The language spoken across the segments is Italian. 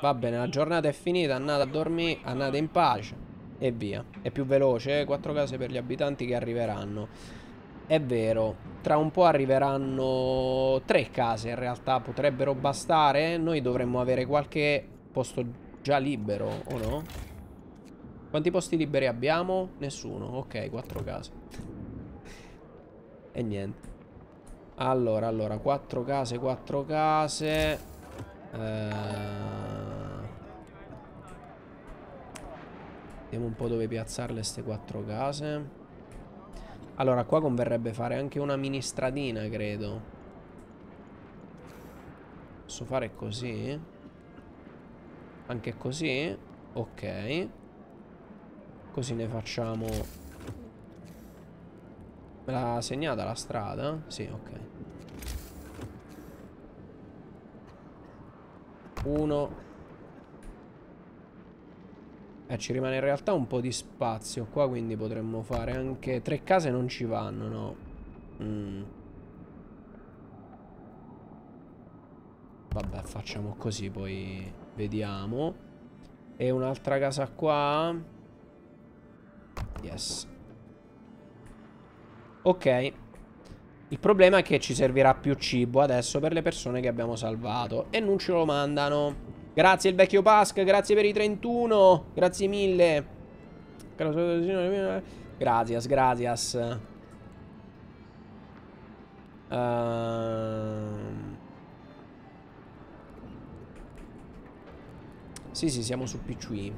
Va bene, la giornata è finita, andate a dormire, andate in pace e via. È più veloce, eh? 4 case per gli abitanti che arriveranno. È vero, tra un po' arriveranno tre case in realtà, potrebbero bastare. Eh? Noi dovremmo avere qualche posto già libero, o no? Quanti posti liberi abbiamo? Nessuno, ok, quattro case. e niente. Allora, allora, quattro case, quattro case... Eh, vediamo un po' dove piazzarle queste quattro case. Allora, qua converrebbe fare anche una mini stradina, credo. Posso fare così? Anche così? Ok. Così ne facciamo... Me l'ha segnata la strada? Sì, ok. Uno. Eh, ci rimane in realtà un po' di spazio qua, quindi potremmo fare anche... Tre case non ci vanno, no. Mm. Vabbè, facciamo così, poi vediamo. E un'altra casa qua. Yes. Ok. Il problema è che ci servirà più cibo adesso per le persone che abbiamo salvato. E non ce lo mandano. Grazie il vecchio Pasc, grazie per i 31. Grazie mille. Grazie, grazie. Ehm. Uh... Sì, sì, siamo su PCI.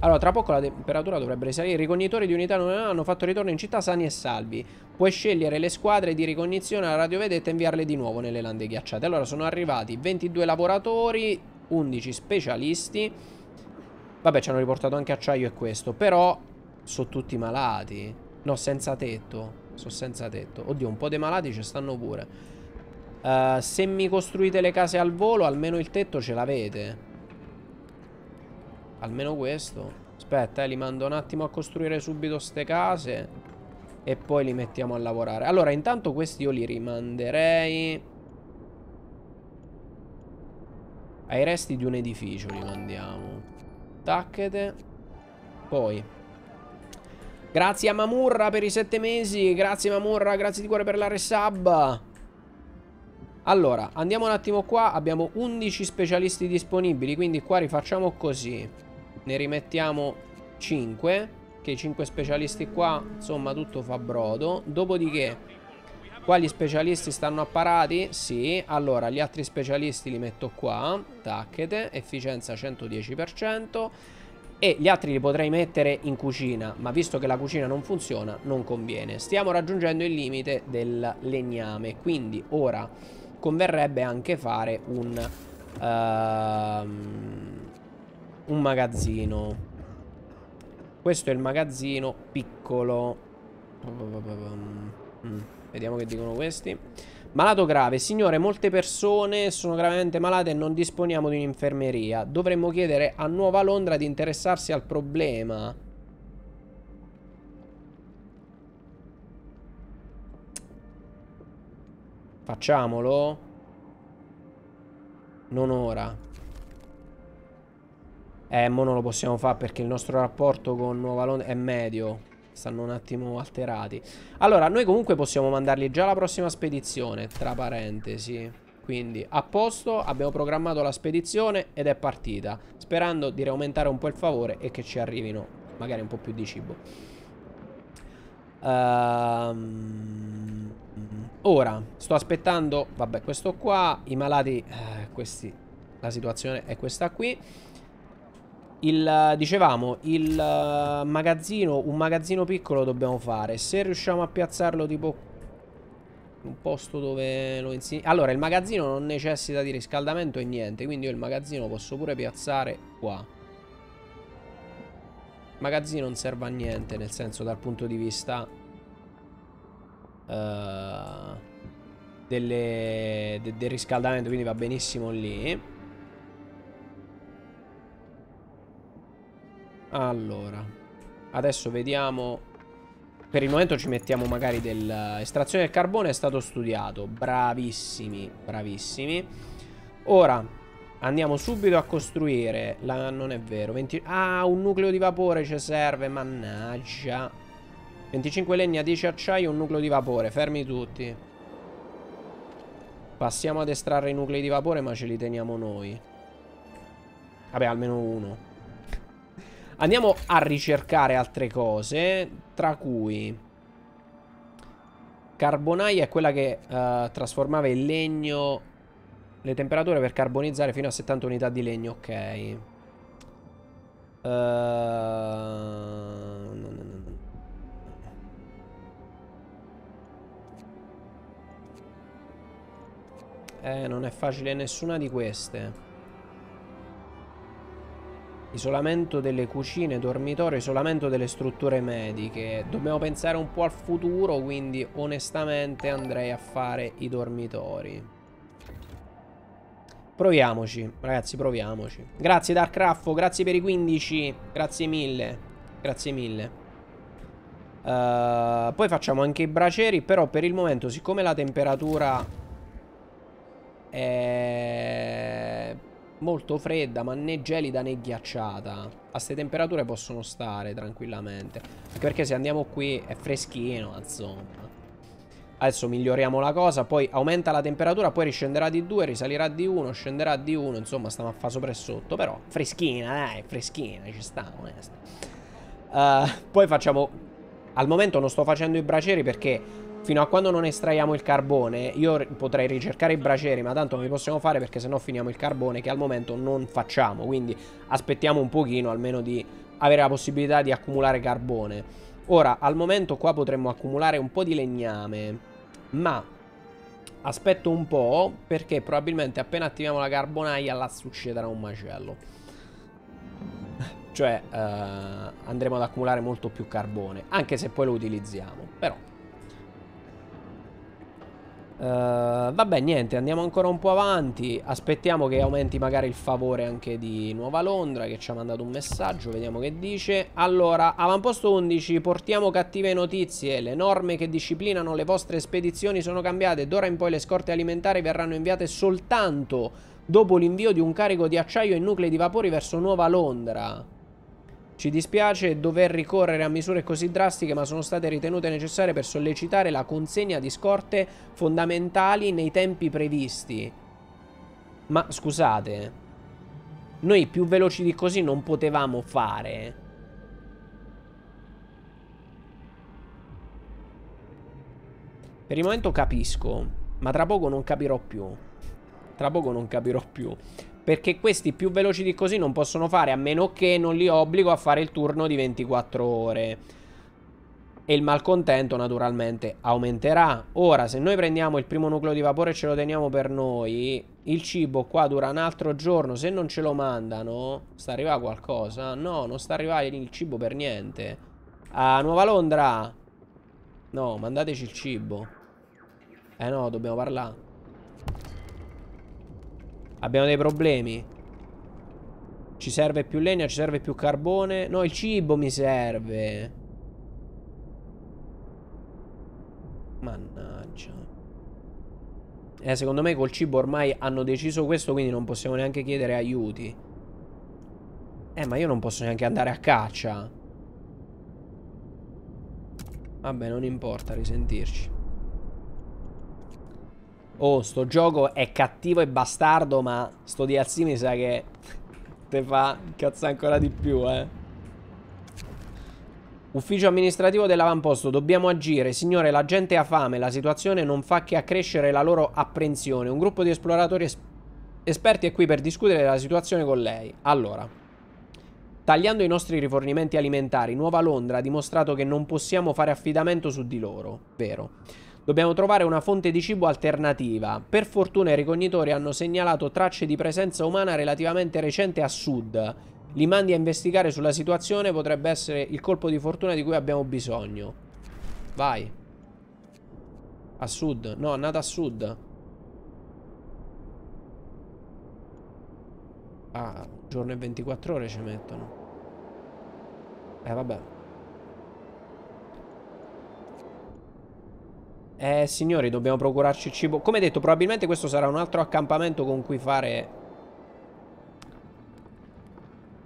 Allora, tra poco la temperatura dovrebbe risalire. I ricognitori di unità non hanno fatto ritorno in città sani e salvi. Puoi scegliere le squadre di ricognizione alla radiovedetta e inviarle di nuovo nelle lande ghiacciate. Allora, sono arrivati 22 lavoratori, 11 specialisti. Vabbè, ci hanno riportato anche acciaio e questo. Però, sono tutti malati. No, senza tetto. Sono senza tetto. Oddio, un po' dei malati ci stanno pure. Uh, se mi costruite le case al volo, almeno il tetto ce l'avete. Almeno questo. Aspetta, eh, li mando un attimo a costruire subito ste case. E poi li mettiamo a lavorare. Allora, intanto questi io li rimanderei... Ai resti di un edificio li mandiamo. Tacchete. Poi... Grazie a Mamurra per i sette mesi. Grazie Mamurra, grazie di cuore per la resub. Allora, andiamo un attimo qua. Abbiamo 11 specialisti disponibili, quindi qua rifacciamo così. Ne rimettiamo 5, che i 5 specialisti qua, insomma, tutto fa brodo. Dopodiché Qua gli specialisti stanno apparati Sì. Allora, gli altri specialisti li metto qua. Tacchete. Efficienza 110%. E gli altri li potrei mettere in cucina, ma visto che la cucina non funziona, non conviene. Stiamo raggiungendo il limite del legname, quindi ora converrebbe anche fare un... Uh, un magazzino. Questo è il magazzino piccolo. Mm, vediamo che dicono questi. Malato grave, signore, molte persone sono gravemente malate e non disponiamo di un'infermeria. Dovremmo chiedere a Nuova Londra di interessarsi al problema. Facciamolo? Non ora. Eh, mo non lo possiamo fare perché il nostro rapporto con Nuova Londra è medio. Stanno un attimo alterati. Allora, noi comunque possiamo mandarli già la prossima spedizione, tra parentesi. Quindi a posto, abbiamo programmato la spedizione ed è partita, sperando di aumentare un po' il favore e che ci arrivino magari un po' più di cibo. Um, ora, sto aspettando, vabbè, questo qua, i malati, eh, questi, la situazione è questa qui il, dicevamo, il eh, magazzino, un magazzino piccolo dobbiamo fare. Se riusciamo a piazzarlo tipo un posto dove lo insegni... Allora, il magazzino non necessita di riscaldamento e niente, quindi io il magazzino posso pure piazzare qua. Il magazzino non serve a niente, nel senso dal punto di vista... Uh, delle, de, del riscaldamento, quindi va benissimo lì. Allora, adesso vediamo... Per il momento ci mettiamo magari dell'estrazione eh, del carbone, è stato studiato. Bravissimi, bravissimi. Ora, andiamo subito a costruire... La... Non è vero, 20... Ah, un nucleo di vapore ci serve, mannaggia. 25 legna, 10 acciaio, un nucleo di vapore, fermi tutti. Passiamo ad estrarre i nuclei di vapore, ma ce li teniamo noi. Vabbè, almeno uno. Andiamo a ricercare altre cose, tra cui... Carbonaia è quella che uh, trasformava il legno... Le temperature per carbonizzare fino a 70 unità di legno, ok. Uh... Eh, non è facile nessuna di queste isolamento delle cucine, dormitorio, isolamento delle strutture mediche. Dobbiamo pensare un po' al futuro, quindi onestamente andrei a fare i dormitori. Proviamoci, ragazzi, proviamoci. Grazie Darkraffo, grazie per i 15, grazie mille, grazie mille. Uh, poi facciamo anche i braceri, però per il momento, siccome la temperatura è molto fredda ma né gelida né ghiacciata a queste temperature possono stare tranquillamente anche perché se andiamo qui è freschino insomma adesso miglioriamo la cosa poi aumenta la temperatura poi riscenderà di 2 risalirà di 1 scenderà di 1 insomma stiamo a fa sopra e sotto però freschina dai freschina ci sta onesta uh, poi facciamo al momento non sto facendo i bracieri perché fino a quando non estraiamo il carbone io potrei ricercare i bracieri ma tanto non li possiamo fare perché sennò finiamo il carbone che al momento non facciamo quindi aspettiamo un pochino almeno di avere la possibilità di accumulare carbone ora al momento qua potremmo accumulare un po' di legname ma aspetto un po' perché probabilmente appena attiviamo la carbonaia là succederà un macello cioè eh, andremo ad accumulare molto più carbone anche se poi lo utilizziamo però Uh, vabbè, niente, andiamo ancora un po' avanti. Aspettiamo che aumenti magari il favore anche di Nuova Londra, che ci ha mandato un messaggio. Vediamo che dice. Allora, avamposto 11, portiamo cattive notizie. Le norme che disciplinano le vostre spedizioni sono cambiate. D'ora in poi le scorte alimentari verranno inviate soltanto dopo l'invio di un carico di acciaio e nuclei di vapori verso Nuova Londra. Ci dispiace dover ricorrere a misure così drastiche, ma sono state ritenute necessarie per sollecitare la consegna di scorte fondamentali nei tempi previsti. Ma scusate, noi più veloci di così non potevamo fare. Per il momento capisco, ma tra poco non capirò più. Tra poco non capirò più. Perché questi più veloci di così non possono fare a meno che non li obbligo a fare il turno di 24 ore. E il malcontento naturalmente aumenterà. Ora, se noi prendiamo il primo nucleo di vapore e ce lo teniamo per noi, il cibo qua dura un altro giorno. Se non ce lo mandano, sta arrivando qualcosa? No, non sta arrivando il cibo per niente. A Nuova Londra, No, mandateci il cibo. Eh no, dobbiamo parlare. Abbiamo dei problemi. Ci serve più legna, ci serve più carbone. No, il cibo mi serve. Mannaggia. Eh, secondo me col cibo ormai hanno deciso questo, quindi non possiamo neanche chiedere aiuti. Eh, ma io non posso neanche andare a caccia. Vabbè, non importa risentirci. Oh, sto gioco è cattivo e bastardo, ma sto DLC mi sa che te fa incazzare ancora di più, eh. Ufficio amministrativo dell'avamposto, dobbiamo agire. Signore, la gente ha fame, la situazione non fa che accrescere la loro apprensione. Un gruppo di esploratori es esperti è qui per discutere la situazione con lei. Allora, tagliando i nostri rifornimenti alimentari, Nuova Londra ha dimostrato che non possiamo fare affidamento su di loro, vero? Dobbiamo trovare una fonte di cibo alternativa. Per fortuna i ricognitori hanno segnalato tracce di presenza umana relativamente recente a sud. Li mandi a investigare sulla situazione, potrebbe essere il colpo di fortuna di cui abbiamo bisogno. Vai. A sud. No, andate a sud. Ah, giorno e 24 ore ci mettono. Eh, vabbè. Eh, signori, dobbiamo procurarci cibo. Come detto, probabilmente questo sarà un altro accampamento con cui fare...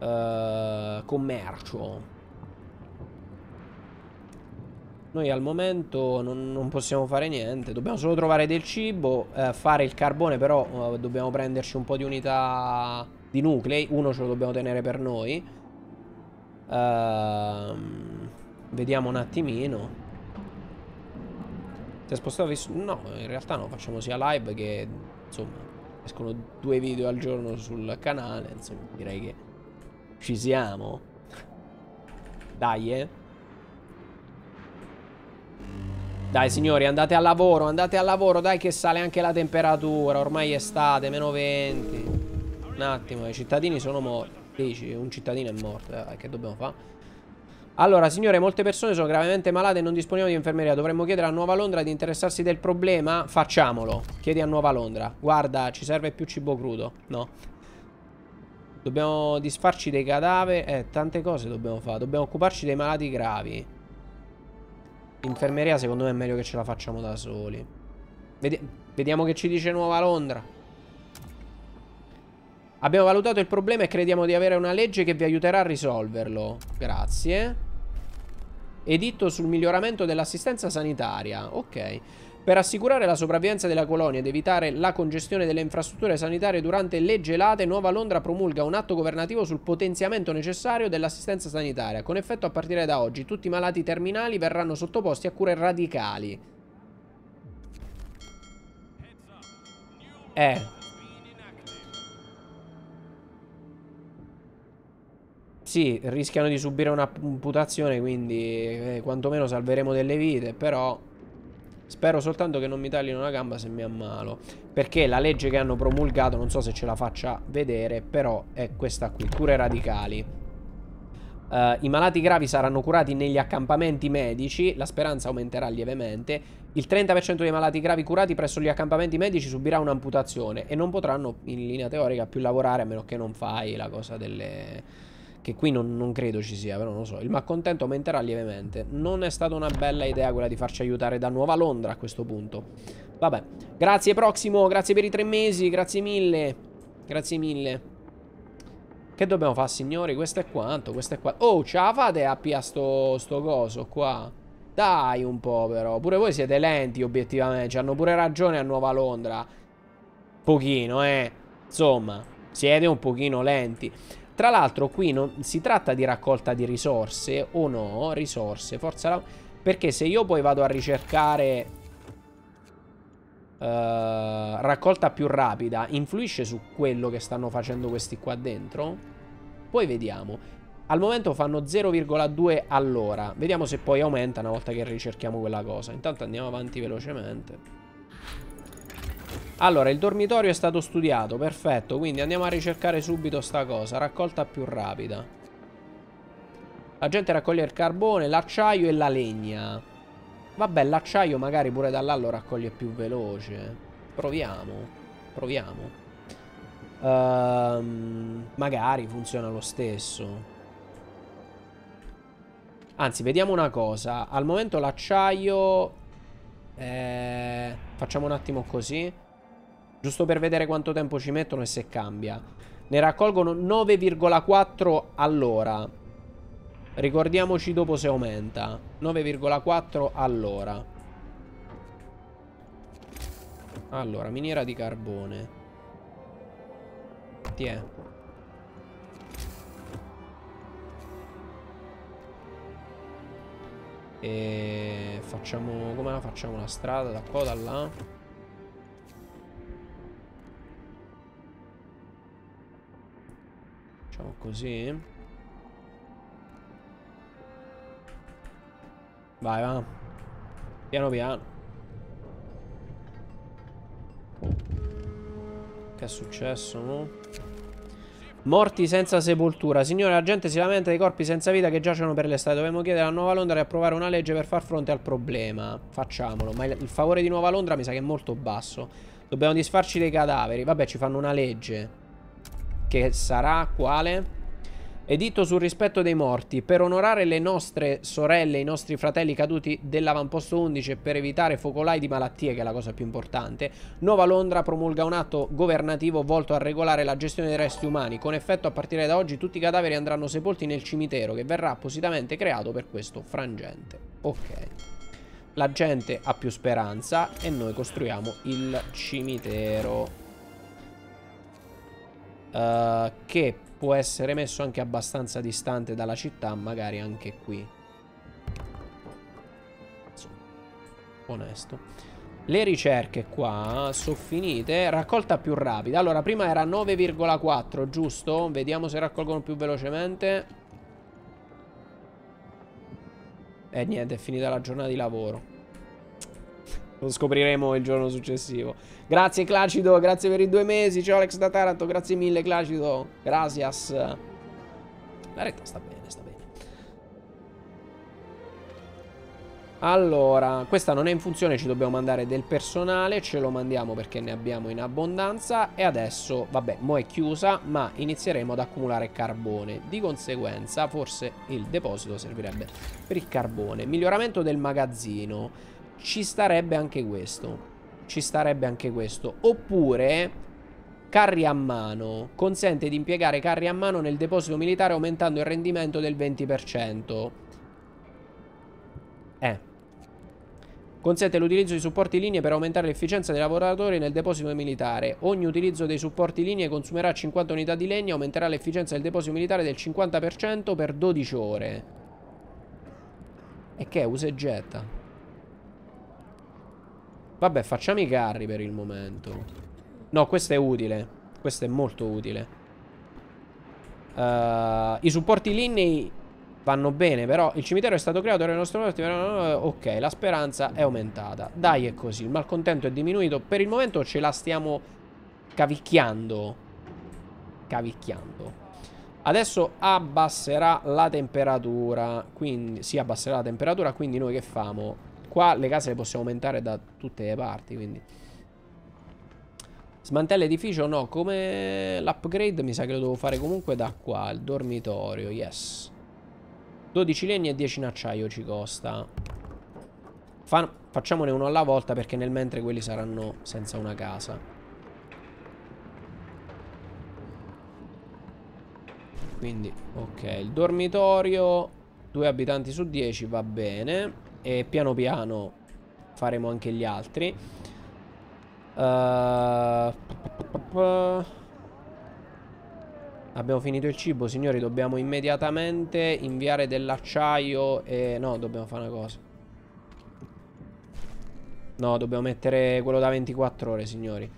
Uh, commercio. Noi al momento non, non, possiamo fare niente Dobbiamo solo trovare del cibo eh, Fare il carbone però eh, dobbiamo prenderci un po' di unità di nuclei Uno ce lo dobbiamo tenere per noi uh, Vediamo un attimino ti spostavi su... No, in realtà no, facciamo sia live che... Insomma, escono due video al giorno sul canale, insomma, direi che ci siamo. Dai, eh. Dai signori, andate al lavoro, andate al lavoro, dai che sale anche la temperatura, ormai è estate, meno 20. Un attimo, i cittadini sono morti. Dici, Un cittadino è morto, dai, eh, che dobbiamo fare? Allora, signore, molte persone sono gravemente malate e non disponiamo di infermeria. Dovremmo chiedere a Nuova Londra di interessarsi del problema? Facciamolo. Chiedi a Nuova Londra. Guarda, ci serve più cibo crudo. No. Dobbiamo disfarci dei cadaveri. Eh, tante cose dobbiamo fare. Dobbiamo occuparci dei malati gravi. Infermeria, secondo me, è meglio che ce la facciamo da soli. Vedi vediamo che ci dice Nuova Londra. Abbiamo valutato il problema e crediamo di avere una legge che vi aiuterà a risolverlo. Grazie. Editto sul miglioramento dell'assistenza sanitaria. Ok. Per assicurare la sopravvivenza della colonia ed evitare la congestione delle infrastrutture sanitarie durante le gelate, Nuova Londra promulga un atto governativo sul potenziamento necessario dell'assistenza sanitaria. Con effetto a partire da oggi tutti i malati terminali verranno sottoposti a cure radicali. Eh, Sì, rischiano di subire una imputazione, quindi eh, quantomeno salveremo delle vite, però spero soltanto che non mi taglino una gamba se mi ammalo, perché la legge che hanno promulgato, non so se ce la faccia vedere, però è questa qui, cure radicali. Uh, I malati gravi saranno curati negli accampamenti medici, la speranza aumenterà lievemente. Il 30% dei malati gravi curati presso gli accampamenti medici subirà un'amputazione e non potranno in linea teorica più lavorare a meno che non fai la cosa delle che qui non, non credo ci sia, però non lo so. Il malcontento aumenterà lievemente. Non è stata una bella idea quella di farci aiutare da Nuova Londra a questo punto. Vabbè. Grazie Proximo, grazie per i tre mesi, grazie mille. Grazie mille. Che dobbiamo fare, signori? Questo è quanto, questo è quanto. Oh, ce la fate a pia sto, sto coso qua? Dai un po' però. Pure voi siete lenti, obiettivamente. Ci hanno pure ragione a Nuova Londra. Pochino, eh. Insomma, siete un pochino lenti. Tra l'altro qui non si tratta di raccolta di risorse o no, risorse, forza la... Perché se io poi vado a ricercare uh, raccolta più rapida, influisce su quello che stanno facendo questi qua dentro? Poi vediamo. Al momento fanno 0,2 all'ora. Vediamo se poi aumenta una volta che ricerchiamo quella cosa. Intanto andiamo avanti velocemente. Allora, il dormitorio è stato studiato, perfetto, quindi andiamo a ricercare subito sta cosa, raccolta più rapida. La gente raccoglie il carbone, l'acciaio e la legna. Vabbè, l'acciaio magari pure da là lo raccoglie più veloce. Proviamo, proviamo. Ehm, magari funziona lo stesso. Anzi, vediamo una cosa. Al momento l'acciaio... Eh, facciamo un attimo così giusto per vedere quanto tempo ci mettono e se cambia. Ne raccolgono 9,4 all'ora. Ricordiamoci dopo se aumenta. 9,4 all'ora. Allora, miniera di carbone. Tiè. E facciamo... Come la facciamo? La strada da qua, o da là? Facciamo così. Vai, va. Piano piano. Che è successo, no? Morti senza sepoltura. Signore, la gente si lamenta dei corpi senza vita che giacciono per l'estate. strade. Dovremmo chiedere a Nuova Londra di approvare una legge per far fronte al problema. Facciamolo. Ma il favore di Nuova Londra mi sa che è molto basso. Dobbiamo disfarci dei cadaveri. Vabbè, ci fanno una legge che sarà quale? Editto sul rispetto dei morti, per onorare le nostre sorelle i nostri fratelli caduti dell'avamposto 11 e per evitare focolai di malattie, che è la cosa più importante, Nuova Londra promulga un atto governativo volto a regolare la gestione dei resti umani. Con effetto, a partire da oggi, tutti i cadaveri andranno sepolti nel cimitero, che verrà appositamente creato per questo frangente. Ok. La gente ha più speranza e noi costruiamo il cimitero. Eh, che può essere messo anche abbastanza distante dalla città, magari anche qui. Onesto. Le ricerche qua sono finite. Raccolta più rapida. Allora, prima era 9,4, giusto? Vediamo se raccolgono più velocemente. E eh, niente, è finita la giornata di lavoro. Lo scopriremo il giorno successivo. Grazie Clacido, grazie per i due mesi. Ciao Alex da Taranto, grazie mille Clacido. Gracias. La retta sta bene, sta bene. Allora, questa non è in funzione, ci dobbiamo mandare del personale, ce lo mandiamo perché ne abbiamo in abbondanza e adesso, vabbè, mo è chiusa, ma inizieremo ad accumulare carbone. Di conseguenza, forse il deposito servirebbe per il carbone. Miglioramento del magazzino ci starebbe anche questo. Ci starebbe anche questo. Oppure carri a mano. Consente di impiegare carri a mano nel deposito militare aumentando il rendimento del 20%. Eh. Consente l'utilizzo di supporti linee per aumentare l'efficienza dei lavoratori nel deposito militare. Ogni utilizzo dei supporti linee consumerà 50 unità di legno e aumenterà l'efficienza del deposito militare del 50% per 12 ore. E che è? Usa e getta. Vabbè, facciamo i carri per il momento. No, questo è utile. Questo è molto utile. Uh, I supporti linei vanno bene, però il cimitero è stato creato per il nostro morti. Eh, ok, la speranza è aumentata. Dai, è così. Il malcontento è diminuito. Per il momento ce la stiamo cavicchiando. Cavicchiando. Adesso abbasserà la temperatura. Quindi si abbasserà la temperatura. Quindi noi che famo? Qua le case le possiamo aumentare da tutte le parti, quindi... Smantella edificio no, come l'upgrade mi sa che lo devo fare comunque da qua, il dormitorio, yes. 12 legni e 10 in acciaio ci costa. Fa facciamone uno alla volta perché nel mentre quelli saranno senza una casa. Quindi, ok, il dormitorio, 2 abitanti su 10 va bene e piano piano faremo anche gli altri. Uh... Abbiamo finito il cibo, signori, dobbiamo immediatamente inviare dell'acciaio e... No, dobbiamo fare una cosa. No, dobbiamo mettere quello da 24 ore, signori.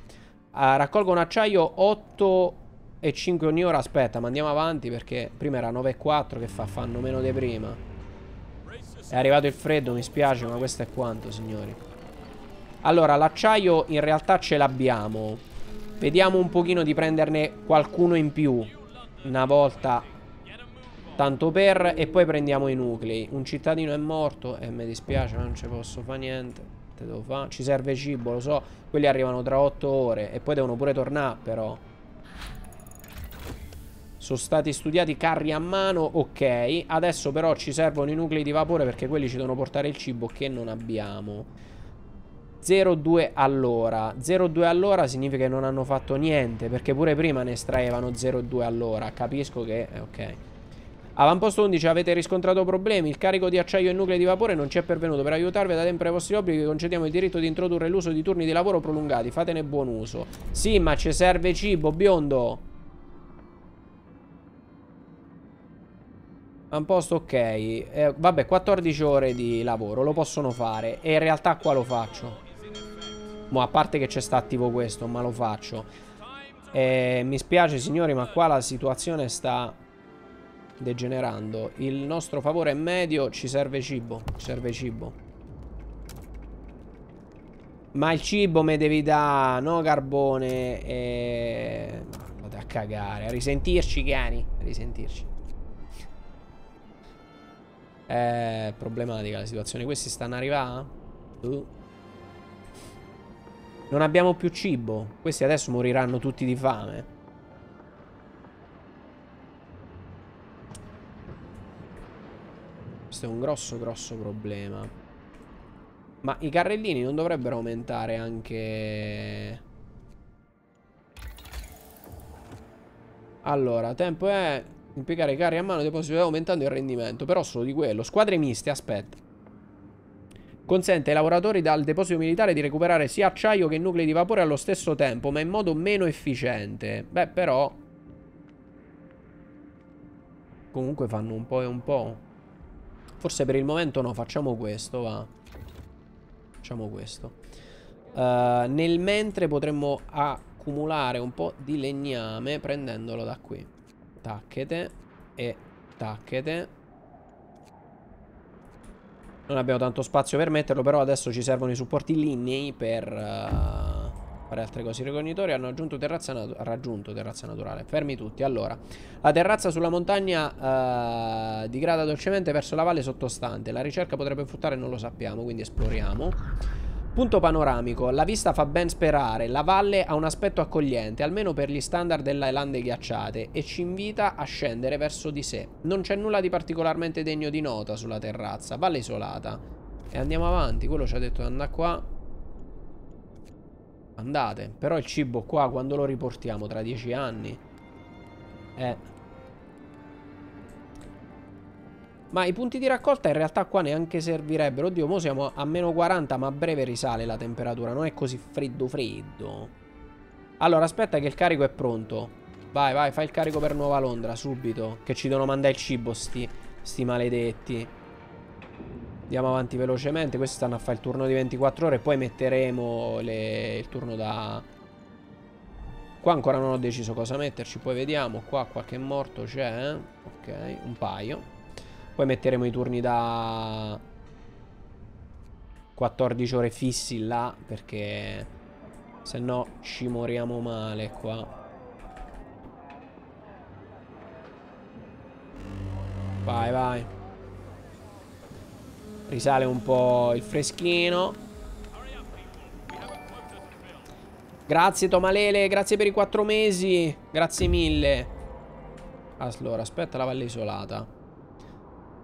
Ah, raccolgo un acciaio 8 e 5 ogni ora. Aspetta, ma andiamo avanti perché prima era 9 e 4 che fa? Fanno meno di prima. È arrivato il freddo, mi spiace, ma questo è quanto, signori. Allora, l'acciaio in realtà ce l'abbiamo. Vediamo un pochino di prenderne qualcuno in più. Una volta Tanto per E poi prendiamo i nuclei Un cittadino è morto E eh, mi dispiace ma non ci posso fare niente Te devo fare Ci serve cibo lo so Quelli arrivano tra otto ore E poi devono pure tornare però sono stati studiati carri a mano, ok. Adesso però ci servono i nuclei di vapore perché quelli ci devono portare il cibo che non abbiamo. 0,2 all'ora. 0,2 all'ora significa che non hanno fatto niente perché pure prima ne estraevano 0,2 all'ora. Capisco che... Eh, ok. Avamposto 11 avete riscontrato problemi, il carico di acciaio e nuclei di vapore non ci è pervenuto, per aiutarvi ad adempiere ai vostri obblighi concediamo il diritto di introdurre l'uso di turni di lavoro prolungati, fatene buon uso. Sì, ma ci serve cibo, biondo! A posto ok. Eh, vabbè, 14 ore di lavoro, lo possono fare. E in realtà qua lo faccio. Mo, a parte che c'è sta attivo questo, ma lo faccio. Eh, mi spiace signori, ma qua la situazione sta degenerando. Il nostro favore è medio, ci serve cibo, ci serve cibo. Ma il cibo me devi dare, no carbone e... Eh, vado a cagare, a risentirci cani, a risentirci. È problematica la situazione. Questi stanno arrivando? Uh. Non abbiamo più cibo. Questi adesso moriranno tutti di fame. Questo è un grosso, grosso problema. Ma i carrellini non dovrebbero aumentare anche... Allora, tempo è Impiegare carri a mano deposito aumentando il rendimento, però solo di quello. Squadre miste, aspetta. Consente ai lavoratori dal deposito militare di recuperare sia acciaio che nuclei di vapore allo stesso tempo, ma in modo meno efficiente. Beh, però... Comunque fanno un po' e un po'. Forse per il momento no, facciamo questo, va. Facciamo questo. Uh, nel mentre potremmo accumulare un po' di legname prendendolo da qui. Tacchete. E tacchete. Non abbiamo tanto spazio per metterlo, però adesso ci servono i supporti lignei per uh, fare altre cose. I ricognitori hanno terrazza raggiunto terrazza naturale. Fermi tutti. Allora, la terrazza sulla montagna uh, digrada dolcemente verso la valle sottostante. La ricerca potrebbe fruttare, non lo sappiamo, quindi esploriamo. Punto panoramico, la vista fa ben sperare, la valle ha un aspetto accogliente, almeno per gli standard delle lande ghiacciate, e ci invita a scendere verso di sé. Non c'è nulla di particolarmente degno di nota sulla terrazza, valle isolata. E andiamo avanti, quello ci ha detto di andare qua. Andate, però il cibo qua quando lo riportiamo? Tra dieci anni? Eh... Ma i punti di raccolta in realtà qua neanche servirebbero. Oddio, mo siamo a meno 40, ma a breve risale la temperatura. Non è così freddo freddo. Allora, aspetta che il carico è pronto. Vai, vai, fai il carico per Nuova Londra, subito. Che ci devono mandare il cibo, sti, sti maledetti. Andiamo avanti velocemente. Questi stanno a fare il turno di 24 ore. Poi metteremo le... il turno da... Qua ancora non ho deciso cosa metterci. Poi vediamo. Qua qualche morto c'è. Eh? Ok, un paio. Poi metteremo i turni da 14 ore fissi là perché se no ci moriamo male qua. Vai, vai. Risale un po' il freschino. Grazie Tomalele, grazie per i quattro mesi. Grazie mille. Allora, aspetta la valle isolata.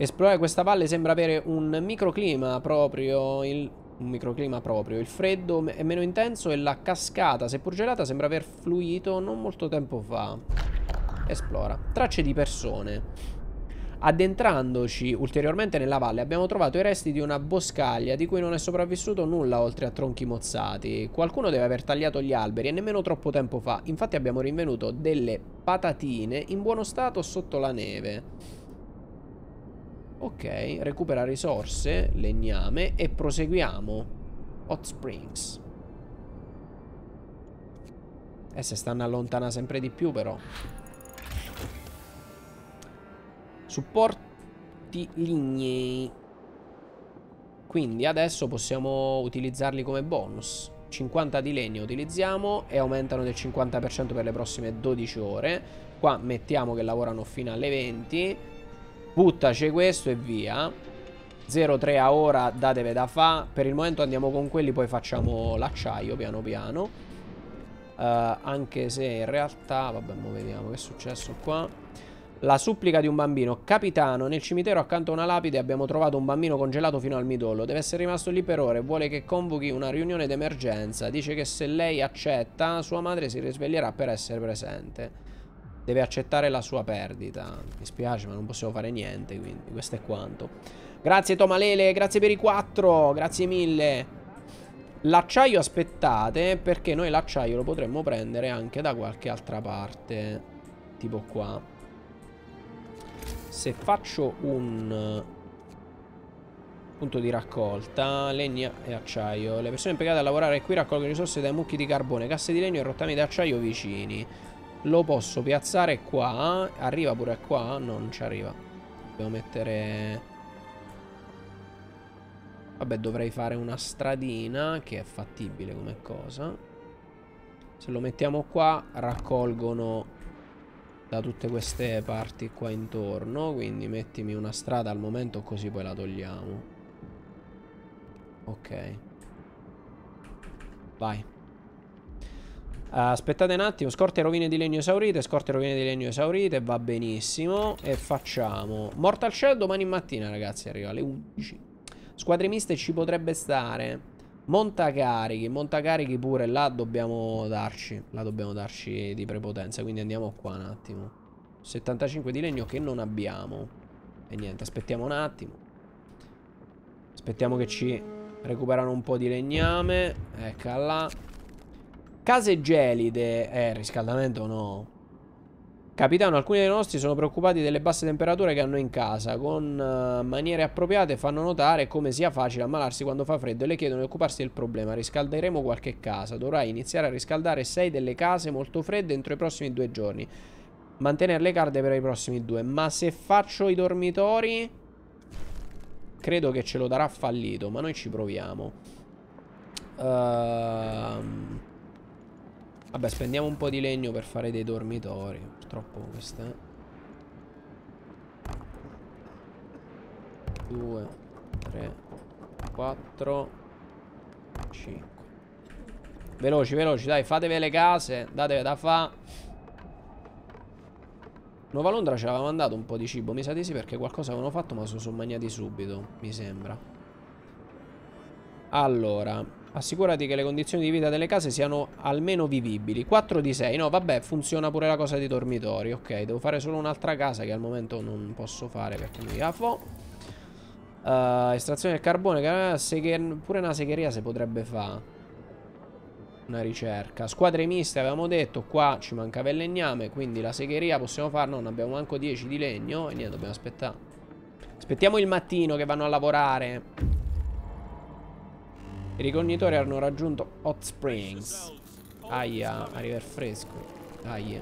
Esplorare questa valle sembra avere un microclima proprio, il, un microclima proprio. Il freddo è meno intenso e la cascata, seppur gelata, sembra aver fluito non molto tempo fa. Esplora. Tracce di persone. Addentrandoci ulteriormente nella valle abbiamo trovato i resti di una boscaglia di cui non è sopravvissuto nulla oltre a tronchi mozzati. Qualcuno deve aver tagliato gli alberi e nemmeno troppo tempo fa. Infatti abbiamo rinvenuto delle patatine in buono stato sotto la neve. Ok, recupera risorse, legname e proseguiamo. Hot Springs. E eh, se stanno allontanando sempre di più però. Supporti lignei. Quindi adesso possiamo utilizzarli come bonus. 50 di legno utilizziamo e aumentano del 50% per le prossime 12 ore. Qua mettiamo che lavorano fino alle 20 Buttaci questo e via 0-3 a ora dateve da fa Per il momento andiamo con quelli Poi facciamo l'acciaio piano piano uh, Anche se in realtà Vabbè mo vediamo che è successo qua la supplica di un bambino. Capitano, nel cimitero accanto a una lapide abbiamo trovato un bambino congelato fino al midollo. Deve essere rimasto lì per ore. Vuole che convochi una riunione d'emergenza. Dice che se lei accetta, sua madre si risveglierà per essere presente. Deve accettare la sua perdita. Mi spiace, ma non possiamo fare niente, quindi questo è quanto. Grazie Tomalele, grazie per i quattro, grazie mille. L'acciaio aspettate, perché noi l'acciaio lo potremmo prendere anche da qualche altra parte. Tipo qua. Se faccio un punto di raccolta, legna e acciaio. Le persone impiegate a lavorare qui raccolgono risorse dai mucchi di carbone, casse di legno e rottami di acciaio vicini. Lo posso piazzare qua. Arriva pure qua. No, non ci arriva. Dobbiamo mettere... Vabbè, dovrei fare una stradina, che è fattibile come cosa. Se lo mettiamo qua, raccolgono da tutte queste parti qua intorno. Quindi mettimi una strada al momento, così poi la togliamo. Ok. Vai aspettate un attimo, scorte e rovine di legno esaurite, scorte e rovine di legno esaurite, va benissimo. E facciamo Mortal Shell domani mattina, ragazzi, arriva alle 11. Squadre miste ci potrebbe stare. Montacarichi, Montacarichi pure là dobbiamo darci, là dobbiamo darci di prepotenza, quindi andiamo qua un attimo. 75 di legno che non abbiamo. E niente, aspettiamo un attimo. Aspettiamo che ci recuperano un po' di legname. Eccola là. Case gelide. Eh, riscaldamento no. Capitano, alcuni dei nostri sono preoccupati delle basse temperature che hanno in casa. Con uh, maniere appropriate fanno notare come sia facile ammalarsi quando fa freddo e le chiedono di occuparsi del problema. Riscalderemo qualche casa. Dovrai iniziare a riscaldare 6 delle case molto fredde entro i prossimi due giorni. Mantenerle calde per i prossimi due. Ma se faccio i dormitori... Credo che ce lo darà fallito, ma noi ci proviamo. Ehm... Uh... Vabbè, spendiamo un po' di legno per fare dei dormitori. Purtroppo questa. Due, tre, quattro, cinque. Veloci, veloci, dai, fatevi le case, datevi da fa. Nuova Londra ci aveva mandato un po' di cibo, mi sa di sì perché qualcosa avevano fatto ma sono magnati subito, mi sembra. Allora, assicurati che le condizioni di vita delle case siano almeno vivibili. 4 di 6, no vabbè funziona pure la cosa dei dormitori, ok, devo fare solo un'altra casa che al momento non posso fare perché mi affo. Uh, eh, estrazione del carbone, pure una segheria si potrebbe fare. Una ricerca. Squadre miste avevamo detto, qua ci mancava il legname, quindi la segheria possiamo fare, non abbiamo manco 10 di legno e niente, dobbiamo aspettare. Aspettiamo il mattino che vanno a lavorare. I ricognitori hanno raggiunto Hot Springs. Aia, arriva il fresco. Aia.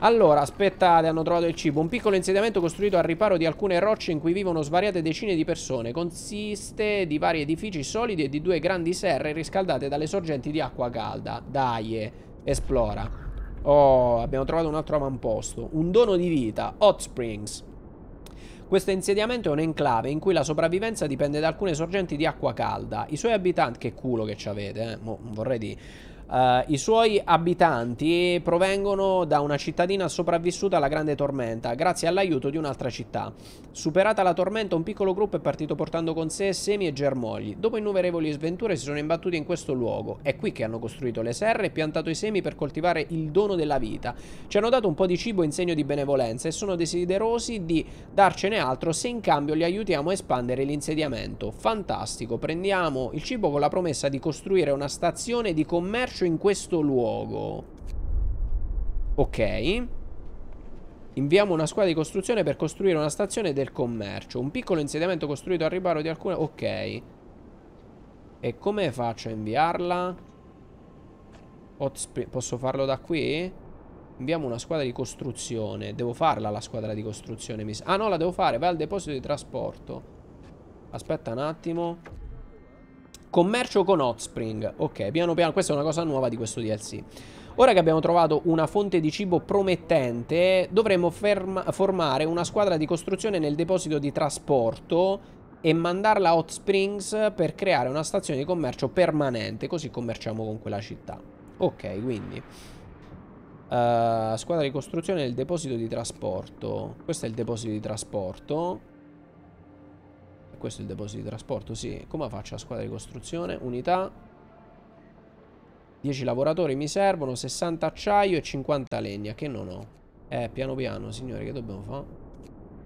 Allora, aspettate, hanno trovato il cibo. Un piccolo insediamento costruito al riparo di alcune rocce in cui vivono svariate decine di persone. Consiste di vari edifici solidi e di due grandi serre riscaldate dalle sorgenti di acqua calda. Dai, eh, esplora. Oh, abbiamo trovato un altro avamposto. Un dono di vita, Hot Springs. Questo insediamento è un enclave in cui la sopravvivenza dipende da alcune sorgenti di acqua calda. I suoi abitanti... Che culo che ci avete, eh? Mo, vorrei di... Uh, I suoi abitanti provengono da una cittadina sopravvissuta alla grande tormenta, grazie all'aiuto di un'altra città. Superata la tormenta, un piccolo gruppo è partito portando con sé semi e germogli. Dopo innumerevoli sventure si sono imbattuti in questo luogo. È qui che hanno costruito le serre e piantato i semi per coltivare il dono della vita. Ci hanno dato un po' di cibo in segno di benevolenza e sono desiderosi di darcene altro se in cambio li aiutiamo a espandere l'insediamento. Fantastico, prendiamo il cibo con la promessa di costruire una stazione di commercio lancio in questo luogo. Ok. Inviamo una squadra di costruzione per costruire una stazione del commercio. Un piccolo insediamento costruito al riparo di alcune... Ok. E come faccio a inviarla? Posso farlo da qui? Inviamo una squadra di costruzione. Devo farla la squadra di costruzione. mi... Ah no, la devo fare. Vai al deposito di trasporto. Aspetta un attimo. Commercio con Hot Spring. Ok, piano piano, questa è una cosa nuova di questo DLC. Ora che abbiamo trovato una fonte di cibo promettente, dovremmo formare una squadra di costruzione nel deposito di trasporto e mandarla a Hot Springs per creare una stazione di commercio permanente, così commerciamo con quella città. Ok, quindi... Uh, squadra di costruzione nel deposito di trasporto. Questo è il deposito di trasporto questo è il deposito di trasporto, sì. Come faccio la squadra di costruzione? Unità. 10 lavoratori mi servono, 60 acciaio e 50 legna, che non ho. Eh, piano piano, signori, che dobbiamo fare?